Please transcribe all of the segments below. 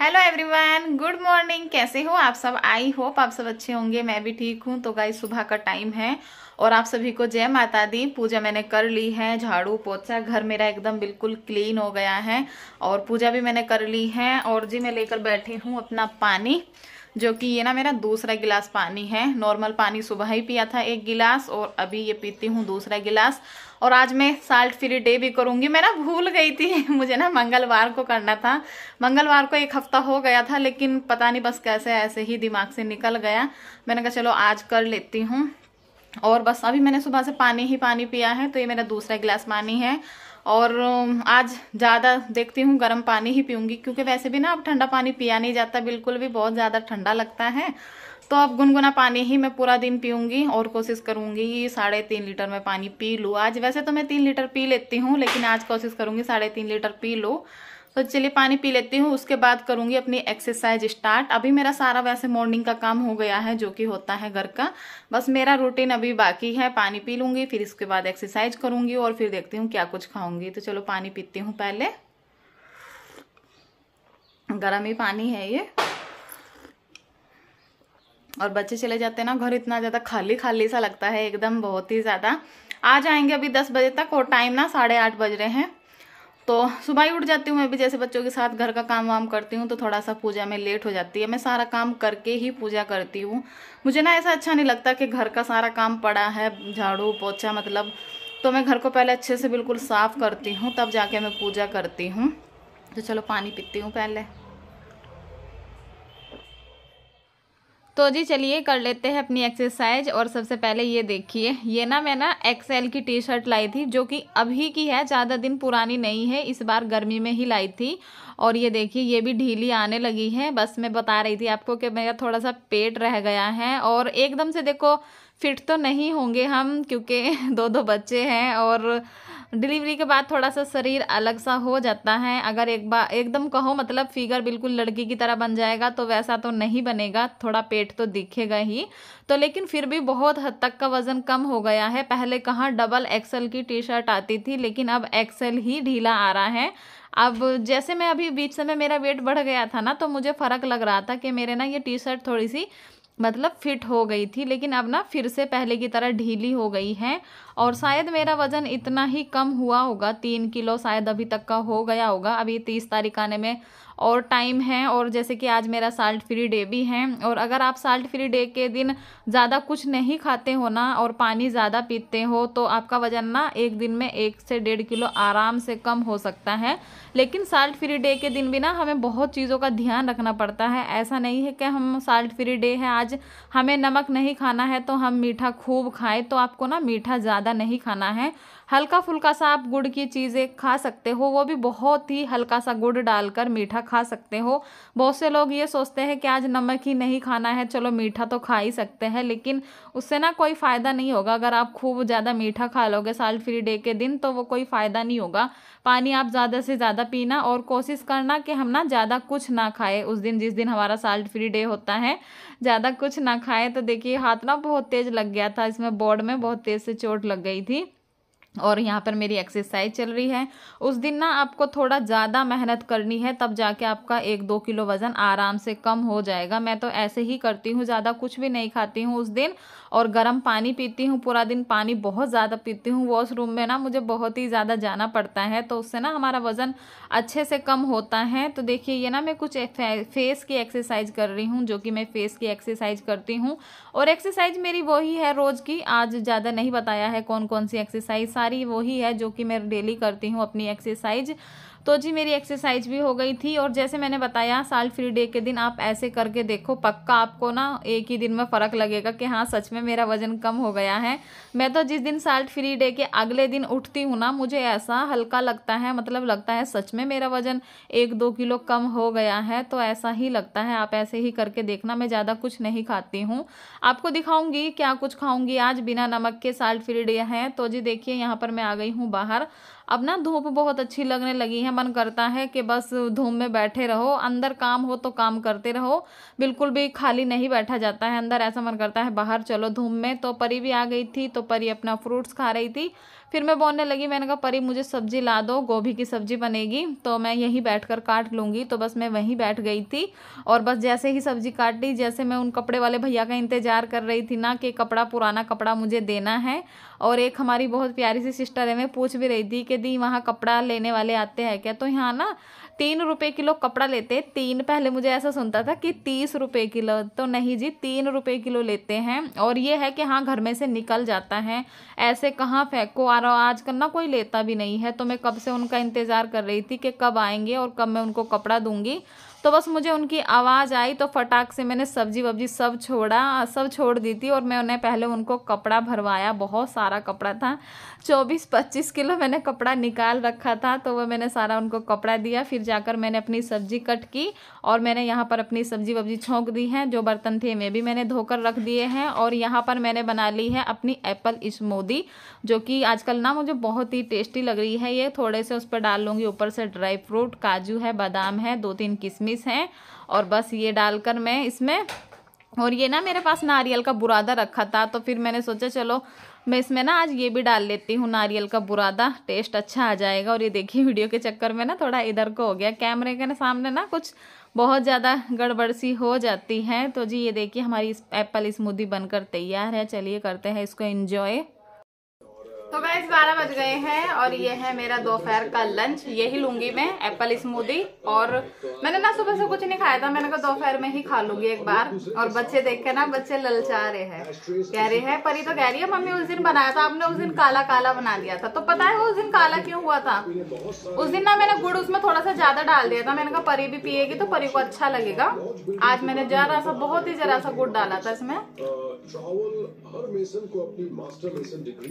Hello everyone good morning कैसे हो आप सब आई होप आप सब अच्छे होंगे मैं भी ठीक हूँ तो गाई सुबह का टाइम है और आप सभी को जय माता दी पूजा मैंने कर ली है झाड़ू पोछा घर मेरा एकदम बिल्कुल क्लीन हो गया है और पूजा भी मैंने कर ली है और जी मैं लेकर बैठी हूँ अपना पानी जो कि ये ना मेरा दूसरा गिलास पानी है नॉर्मल पानी सुबह ही पिया था एक गिलास और अभी ये पीती हूँ दूसरा गिलास और आज मैं साल्ट फ्री डे भी करूँगी मैं ना भूल गई थी मुझे ना मंगलवार को करना था मंगलवार को एक हफ्ता हो गया था लेकिन पता नहीं बस कैसे ऐसे ही दिमाग से निकल गया मैंने कहा चलो आज कर लेती हूँ और बस अभी मैंने सुबह से पानी ही पानी पिया है तो ये मेरा दूसरा गिलास पानी है और आज ज़्यादा देखती हूँ गर्म पानी ही पीऊँगी क्योंकि वैसे भी ना अब ठंडा पानी पिया नहीं जाता बिल्कुल भी बहुत ज़्यादा ठंडा लगता है तो अब गुनगुना पानी ही मैं पूरा दिन पीऊँगी और कोशिश करूँगी कि साढ़े तीन लीटर में पानी पी लूँ आज वैसे तो मैं तीन लीटर पी लेती हूँ लेकिन आज कोशिश करूँगी साढ़े तीन लीटर पी लूँ तो चलिए पानी पी लेती हूँ उसके बाद करूँगी अपनी एक्सरसाइज स्टार्ट अभी मेरा सारा वैसे मॉर्निंग का काम हो गया है जो कि होता है घर का बस मेरा रूटीन अभी बाकी है पानी पी लूँगी फिर इसके बाद एक्सरसाइज करूँगी और फिर देखती हूँ क्या कुछ खाऊँगी तो चलो पानी पीती हूँ पहले गर्म ही पानी है ये और बच्चे चले जाते हैं ना घर इतना ज़्यादा खाली खाली सा लगता है एकदम बहुत ही ज़्यादा आ जाएंगे अभी दस बजे तक और टाइम ना साढ़े आठ बज रहे हैं तो सुबह ही उठ जाती हूँ मैं भी जैसे बच्चों के साथ घर का काम वाम करती हूँ तो थोड़ा सा पूजा में लेट हो जाती है मैं सारा काम करके ही पूजा करती हूँ मुझे ना ऐसा अच्छा नहीं लगता कि घर का सारा काम पड़ा है झाड़ू पोछा मतलब तो मैं घर को पहले अच्छे से बिल्कुल साफ़ करती हूँ तब जाके मैं पूजा करती हूँ तो चलो पानी पीती हूँ पहले तो जी चलिए कर लेते हैं अपनी एक्सरसाइज और सबसे पहले ये देखिए ये ना मैं ना एक्सेल की टी शर्ट लाई थी जो कि अभी की है ज़्यादा दिन पुरानी नहीं है इस बार गर्मी में ही लाई थी और ये देखिए ये भी ढीली आने लगी है बस मैं बता रही थी आपको कि मेरा थोड़ा सा पेट रह गया है और एकदम से देखो फिट तो नहीं होंगे हम क्योंकि दो दो बच्चे हैं और डिलीवरी के बाद थोड़ा सा शरीर अलग सा हो जाता है अगर एक बार एकदम कहो मतलब फिगर बिल्कुल लड़की की तरह बन जाएगा तो वैसा तो नहीं बनेगा थोड़ा पेट तो दिखेगा ही तो लेकिन फिर भी बहुत हद तक का वज़न कम हो गया है पहले कहाँ डबल एक्सल की टी शर्ट आती थी लेकिन अब एक्सल ही ढीला आ रहा है अब जैसे मैं अभी बीच समय मेरा वेट बढ़ गया था ना तो मुझे फ़र्क लग रहा था कि मेरे ना ये टी शर्ट थोड़ी सी मतलब फिट हो गई थी लेकिन अब ना फिर से पहले की तरह ढीली हो गई है और शायद मेरा वज़न इतना ही कम हुआ होगा तीन किलो शायद अभी तक का हो गया होगा अभी तीस तारीख आने में और टाइम है और जैसे कि आज मेरा साल्ट फ्री डे भी है और अगर आप साल्ट फ्री डे के दिन ज़्यादा कुछ नहीं खाते हो ना और पानी ज़्यादा पीते हो तो आपका वज़न ना एक दिन में एक से डेढ़ किलो आराम से कम हो सकता है लेकिन साल्ट फ्री डे के दिन भी ना हमें बहुत चीज़ों का ध्यान रखना पड़ता है ऐसा नहीं है कि हम साल्ट फ्री डे है आज हमें नमक नहीं खाना है तो हम मीठा खूब खाएँ तो आपको ना मीठा ज़्यादा ज़्यादा नहीं खाना है हल्का फुल्का सा आप गुड़ की चीज़ें खा सकते हो वो भी बहुत ही हल्का सा गुड़ डालकर मीठा खा सकते हो बहुत से लोग ये सोचते हैं कि आज नमक ही नहीं खाना है चलो मीठा तो खा ही सकते हैं लेकिन उससे ना कोई फ़ायदा नहीं होगा अगर आप खूब ज़्यादा मीठा खा लोगे साल्ट फ्री डे के दिन तो वो कोई फ़ायदा नहीं होगा पानी आप ज़्यादा से ज़्यादा पीना और कोशिश करना कि हम ना ज़्यादा कुछ ना खाए उस दिन जिस दिन हमारा साल्ट फ्री डे होता है ज़्यादा कुछ ना खाए तो देखिए हाथ ना बहुत तेज़ लग गया था इसमें बोर्ड में बहुत तेज़ से चोट लग गई थी और यहाँ पर मेरी एक्सरसाइज चल रही है उस दिन ना आपको थोड़ा ज़्यादा मेहनत करनी है तब जाके आपका एक दो किलो वज़न आराम से कम हो जाएगा मैं तो ऐसे ही करती हूँ ज़्यादा कुछ भी नहीं खाती हूँ उस दिन और गर्म पानी पीती हूँ पूरा दिन पानी बहुत ज़्यादा पीती हूँ वॉशरूम में ना मुझे बहुत ही ज़्यादा जाना पड़ता है तो उससे ना हमारा वज़न अच्छे से कम होता है तो देखिए ये ना मैं कुछ फेस की एक्सरसाइज कर रही हूँ जो कि मैं फेस की एक्सरसाइज करती हूँ और एक्सरसाइज मेरी वही है रोज़ की आज ज़्यादा नहीं बताया है कौन कौन सी एक्सरसाइज सारी वही है जो कि मैं डेली करती हूँ अपनी एक्सरसाइज तो जी मेरी एक्सरसाइज भी हो गई थी और जैसे मैंने बताया साल फ्री डे के दिन आप ऐसे करके देखो पक्का आपको ना एक ही दिन में फ़र्क लगेगा कि हाँ सच में मेरा वज़न कम हो गया है मैं तो जिस दिन साल फ्री डे के अगले दिन उठती हूँ ना मुझे ऐसा हल्का लगता है मतलब लगता है सच में मेरा वज़न एक दो किलो कम हो गया है तो ऐसा ही लगता है आप ऐसे ही करके देखना मैं ज़्यादा कुछ नहीं खाती हूँ आपको दिखाऊंगी क्या कुछ खाऊँगी आज बिना नमक के साल्ट फ्री डे हैं तो जी देखिए यहाँ पर मैं आ गई हूँ बाहर अब ना धूप बहुत अच्छी लगने लगी है मन करता है कि बस धूप में बैठे रहो अंदर काम हो तो काम करते रहो बिल्कुल भी खाली नहीं बैठा जाता है अंदर ऐसा मन करता है बाहर चलो धूप में तो परी भी आ गई थी तो परी अपना फ्रूट्स खा रही थी फिर मैं बोलने लगी मैंने कहा परी मुझे सब्जी ला दो गोभी की सब्जी बनेगी तो मैं यहीं बैठ कर काट लूँगी तो बस मैं वहीं बैठ गई थी और बस जैसे ही सब्जी काट ली जैसे मैं उन कपड़े वाले भैया का इंतज़ार कर रही थी ना कि कपड़ा पुराना कपड़ा मुझे देना है और एक हमारी बहुत प्यारी सी सिस्टर है मैं पूछ भी रही थी कि दी वहाँ कपड़ा लेने वाले आते हैं क्या तो यहाँ ना तीन रुपये किलो कपड़ा लेते हैं तीन पहले मुझे ऐसा सुनता था कि तीस रुपये किलो तो नहीं जी तीन रुपये किलो लेते हैं और ये है कि हाँ घर में से निकल जाता है ऐसे कहाँ फेंको आ रहा आजकल ना कोई लेता भी नहीं है तो मैं कब से उनका इंतज़ार कर रही थी कि कब आएंगे और कब मैं उनको कपड़ा दूंगी तो बस मुझे उनकी आवाज़ आई तो फटाक से मैंने सब्जी वब्जी सब छोड़ा सब छोड़ दी थी और मैं उन्हें पहले उनको कपड़ा भरवाया बहुत सारा कपड़ा था चौबीस पच्चीस किलो मैंने कपड़ा निकाल रखा था तो वह मैंने सारा उनको कपड़ा दिया फिर जाकर मैंने अपनी सब्जी कट की और मैंने यहाँ पर अपनी सब्जी वब्जी छोंक दी है जो बर्तन थे वे भी मैंने धोकर रख दिए हैं और यहाँ पर मैंने बना ली है अपनी एप्पल स्मूदी जो कि आजकल ना मुझे बहुत ही टेस्टी लग रही है ये थोड़े से उस पर डाल लूँगी ऊपर से ड्राई फ्रूट काजू है बादाम है दो तीन किस्म किशमिश हैं और बस ये डालकर मैं इसमें और ये ना मेरे पास नारियल का बुरादा रखा था तो फिर मैंने सोचा चलो मैं इसमें ना आज ये भी डाल लेती हूँ नारियल का बुरादा टेस्ट अच्छा आ जाएगा और ये देखिए वीडियो के चक्कर में ना थोड़ा इधर को हो गया कैमरे के सामने ना कुछ बहुत ज़्यादा गड़बड़ सी हो जाती है तो जी ये देखिए हमारी एप्पल स्मूदी बनकर तैयार है चलिए करते हैं इसको इन्जॉय तो गैस बारह बज गए हैं और ये है मेरा दोपहर का लंच यही लूंगी मैं एप्पल स्मूदी और मैंने ना सुबह से कुछ नहीं खाया था मैंने कहा दोपहर में ही खा लूंगी एक बार और बच्चे देख के ना बच्चे ललचा रहे हैं कह रहे हैं परी तो कह रही है मम्मी उस दिन बनाया था आपने उस दिन काला काला बना दिया था तो पता है उस दिन काला क्यों हुआ था उस दिन ना मैंने गुड़ उसमें थोड़ा सा ज्यादा डाल दिया था मैंने कहा परी भी पिएगी तो परी को अच्छा लगेगा आज मैंने जरा सा बहुत ही जरा सा गुड़ डाला था इसमें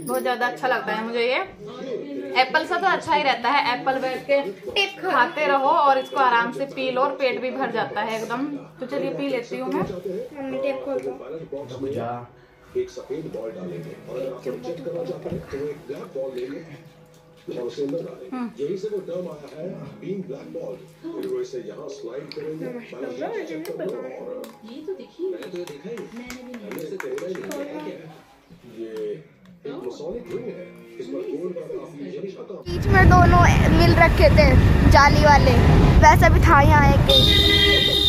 बहुत ज्यादा अच्छा अच्छा लगता है मुझे ये एप्पल सा तो अच्छा ही रहता है एप्पल बैठ के टिप खाते रहो और इसको आराम से पी लो और पेट भी भर जाता है एकदम तो चलिए पी लेती हूँ मैं यही से वो टर्म आया है हम्म। बीन ब्लैक बॉल फिर वो इसे यहाँ स्लाइड करेंगे और ये तो देखिए मैंने तो देखा ही दोनों मिल रखे थे जाली वाले वैसा भी था यहाँ एक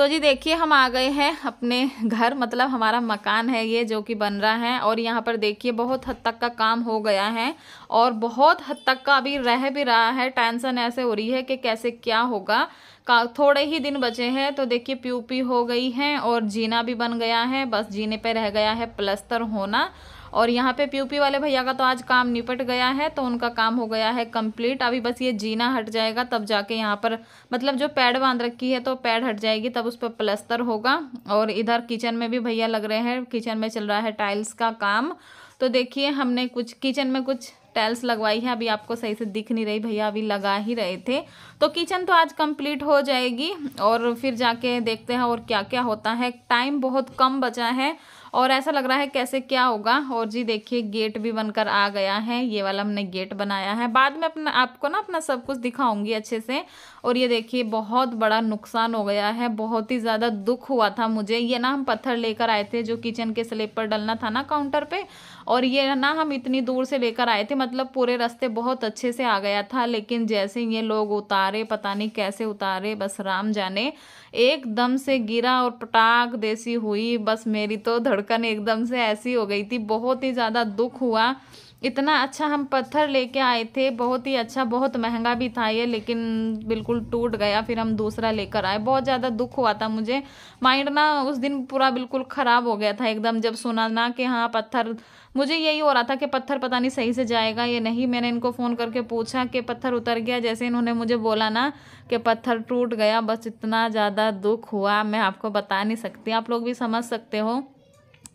तो जी देखिए हम आ गए हैं अपने घर मतलब हमारा मकान है ये जो कि बन रहा है और यहाँ पर देखिए बहुत हद तक का काम हो गया है और बहुत हद तक का अभी रह भी रहा है टेंशन ऐसे हो रही है कि कैसे क्या होगा का थोड़े ही दिन बचे हैं तो देखिए प्यूपी हो गई है और जीना भी बन गया है बस जीने पे रह गया है प्लस्तर होना और यहाँ पे पीयूपी वाले भैया का तो आज काम निपट गया है तो उनका काम हो गया है कंप्लीट अभी बस ये जीना हट जाएगा तब जाके यहाँ पर मतलब जो पैड बांध रखी है तो पैड हट जाएगी तब उस पर प्लस्तर होगा और इधर किचन में भी भैया लग रहे हैं किचन में चल रहा है टाइल्स का काम तो देखिए हमने कुछ किचन में कुछ टाइल्स लगवाई है अभी आपको सही से दिख नहीं रही भैया अभी लगा ही रहे थे तो किचन तो आज कंप्लीट हो जाएगी और फिर जाके देखते हैं और क्या क्या होता है टाइम बहुत कम बचा है और ऐसा लग रहा है कैसे क्या होगा और जी देखिए गेट भी बनकर आ गया है ये वाला हमने गेट बनाया है बाद में अपना आपको ना अपना सब कुछ दिखाऊंगी अच्छे से और ये देखिए बहुत बड़ा नुकसान हो गया है बहुत ही ज़्यादा दुख हुआ था मुझे ये ना हम पत्थर लेकर आए थे जो किचन के स्लेब पर डलना था ना काउंटर पे और ये ना हम इतनी दूर से लेकर आए थे मतलब पूरे रास्ते बहुत अच्छे से आ गया था लेकिन जैसे ये लोग उतारे पता नहीं कैसे उतारे बस राम जाने एकदम से गिरा और पटाख देसी हुई बस मेरी तो धड़कन एकदम से ऐसी हो गई थी बहुत ही ज़्यादा दुख हुआ इतना अच्छा हम पत्थर लेके आए थे बहुत ही अच्छा बहुत महंगा भी था ये लेकिन बिल्कुल टूट गया फिर हम दूसरा लेकर आए बहुत ज़्यादा दुख हुआ था मुझे माइंड ना उस दिन पूरा बिल्कुल ख़राब हो गया था एकदम जब सुना ना कि हाँ पत्थर मुझे यही हो रहा था कि पत्थर पता नहीं सही से जाएगा या नहीं मैंने इनको फ़ोन करके पूछा कि पत्थर उतर गया जैसे इन्होंने मुझे बोला ना कि पत्थर टूट गया बस इतना ज़्यादा दुख हुआ मैं आपको बता नहीं सकती आप लोग भी समझ सकते हो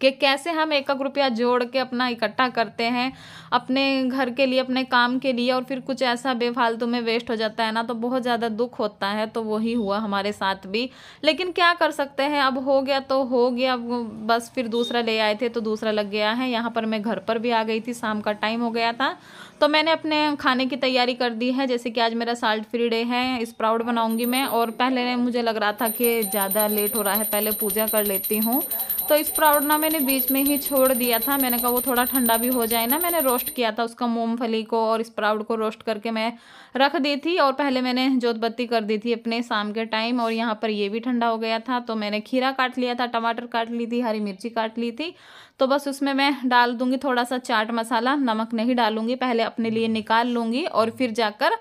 कि कैसे हम एक एक रुपया जोड़ के अपना इकट्ठा करते हैं अपने घर के लिए अपने काम के लिए और फिर कुछ ऐसा बेफालतू में वेस्ट हो जाता है ना तो बहुत ज़्यादा दुख होता है तो वही हुआ हमारे साथ भी लेकिन क्या कर सकते हैं अब हो गया तो हो गया अब बस फिर दूसरा ले आए थे तो दूसरा लग गया है यहाँ पर मैं घर पर भी आ गई थी शाम का टाइम हो गया था तो मैंने अपने खाने की तैयारी कर दी है जैसे कि आज मेरा साल्ट फ्री डे है स्प्राउट बनाऊंगी मैं और पहले मुझे लग रहा था कि ज़्यादा लेट हो रहा है पहले पूजा कर लेती हूँ तो इस प्राउड ना मैंने बीच में ही छोड़ दिया था मैंने कहा वो थोड़ा ठंडा भी हो जाए ना मैंने रोस्ट किया था उसका मूंगफली को और इस प्राउड को रोस्ट करके मैं रख दी थी और पहले मैंने जोत बत्ती कर दी थी अपने शाम के टाइम और यहाँ पर ये भी ठंडा हो गया था तो मैंने खीरा काट लिया था टमाटर काट ली थी हरी मिर्ची काट ली थी तो बस उसमें मैं डाल दूंगी थोड़ा सा चाट मसाला नमक नहीं डालूंगी पहले अपने लिए निकाल लूँगी और फिर जाकर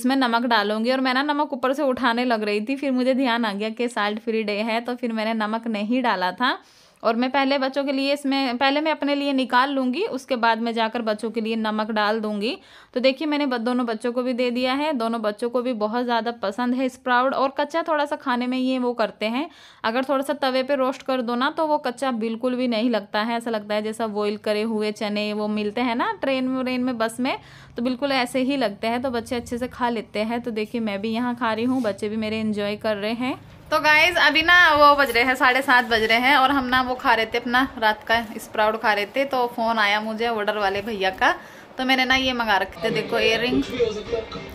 इसमें नमक डालूंगी और मैं ना नमक ऊपर से उठाने लग रही थी फिर मुझे ध्यान आ गया कि साल्ट फ्री डे है तो फिर मैंने नमक नहीं डाला था और मैं पहले बच्चों के लिए इसमें पहले मैं अपने लिए निकाल लूँगी उसके बाद मैं जाकर बच्चों के लिए नमक डाल दूँगी तो देखिए मैंने दोनों बच्चों को भी दे दिया है दोनों बच्चों को भी बहुत ज़्यादा पसंद है स्प्राउड और कच्चा थोड़ा सा खाने में ये वो करते हैं अगर थोड़ा सा तवे पर रोस्ट कर दो ना तो वो कच्चा बिल्कुल भी नहीं लगता है ऐसा लगता है जैसा बॉइल करे हुए चने वो मिलते हैं ना ट्रेन व्रेन में बस में तो बिल्कुल ऐसे ही लगते हैं तो बच्चे अच्छे से खा लेते हैं तो देखिए मैं भी यहाँ खा रही हूँ बच्चे भी मेरे इन्जॉय कर रहे हैं तो गाइज अभी ना वो बज रहे हैं साढ़े सात बज रहे हैं और हम ना वो खा रहे थे अपना रात का स्प्राउड खा रहे थे तो फ़ोन आया मुझे ऑर्डर वाले भैया का तो मैंने ना ये मंगा रखे थे देखो एयर रिंग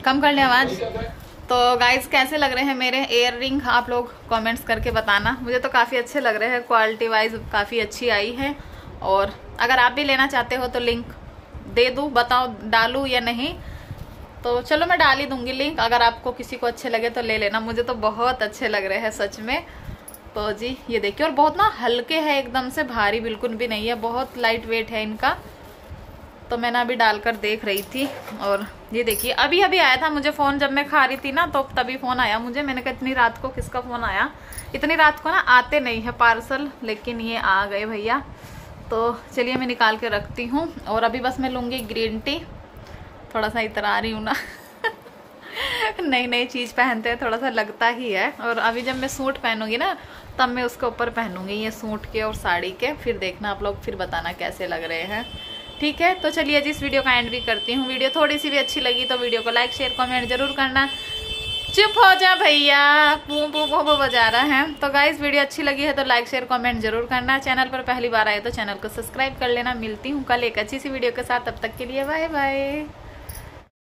कम कर ले आवाज़ तो गाइज कैसे लग रहे हैं मेरे एयर रिंग आप लोग कॉमेंट्स करके बताना मुझे तो काफ़ी अच्छे लग रहे हैं क्वालिटी वाइज काफ़ी अच्छी आई है और अगर आप भी लेना चाहते हो तो लिंक दे दूँ बताओ डालूँ या नहीं तो चलो मैं डाल ही दूंगी लिंक अगर आपको किसी को अच्छे लगे तो ले लेना मुझे तो बहुत अच्छे लग रहे हैं सच में तो जी ये देखिए और बहुत ना हल्के हैं एकदम से भारी बिल्कुल भी नहीं है बहुत लाइट वेट है इनका तो मैंने अभी डालकर देख रही थी और ये देखिए अभी अभी आया था मुझे फ़ोन जब मैं खा रही थी ना तो तभी फ़ोन आया मुझे मैंने कहा इतनी रात को किसका फ़ोन आया इतनी रात को ना आते नहीं है पार्सल लेकिन ये आ गए भैया तो चलिए मैं निकाल के रखती हूँ और अभी बस मैं लूँगी ग्रीन टी थोड़ा सा इतरा रही हूँ ना नई नई चीज़ पहनते हैं थोड़ा सा लगता ही है और अभी जब मैं सूट पहनूंगी ना तब मैं उसके ऊपर पहनूंगी ये सूट के और साड़ी के फिर देखना आप लोग फिर बताना कैसे लग रहे हैं ठीक है तो चलिए जी इस वीडियो का एंड भी करती हूँ वीडियो थोड़ी सी भी अच्छी लगी तो वीडियो को लाइक शेयर कॉमेंट जरूर करना चुप हो जा भैया पू पू पू पू बजा रहा है तो गाइज वीडियो अच्छी लगी है तो लाइक शेयर कमेंट जरूर करना चैनल पर पहली बार आए तो चैनल को सब्सक्राइब कर लेना मिलती हूँ कल एक अच्छी सी वीडियो के साथ तब तक के लिए बाय बाय